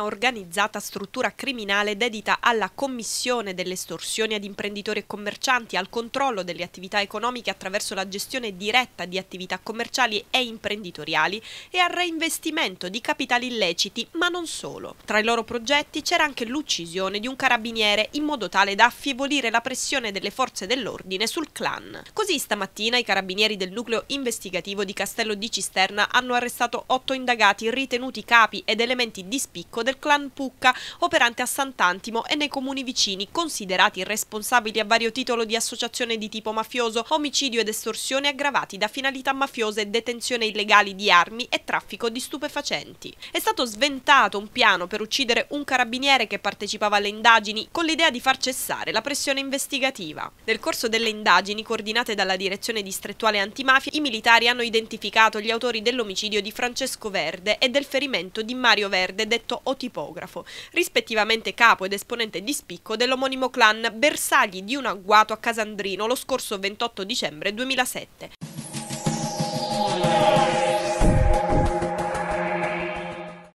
una organizzata struttura criminale dedita alla commissione delle estorsioni ad imprenditori e commercianti, al controllo delle attività economiche attraverso la gestione diretta di attività commerciali e imprenditoriali e al reinvestimento di capitali illeciti, ma non solo. Tra i loro progetti c'era anche l'uccisione di un carabiniere in modo tale da affievolire la pressione delle forze dell'ordine sul clan. Così stamattina i carabinieri del nucleo investigativo di Castello di Cisterna hanno arrestato otto indagati ritenuti capi ed elementi di spicco del clan Pucca, operante a Sant'Antimo e nei comuni vicini, considerati responsabili a vario titolo di associazione di tipo mafioso, omicidio ed estorsione aggravati da finalità mafiose, detenzione illegali di armi e traffico di stupefacenti. È stato sventato un piano per uccidere un carabiniere che partecipava alle indagini con l'idea di far cessare la pressione investigativa. Nel corso delle indagini coordinate dalla direzione distrettuale antimafia, i militari hanno identificato gli autori dell'omicidio di Francesco Verde e del ferimento di Mario Verde, detto Ottavio tipografo, rispettivamente capo ed esponente di spicco dell'omonimo clan bersagli di un agguato a Casandrino lo scorso 28 dicembre 2007.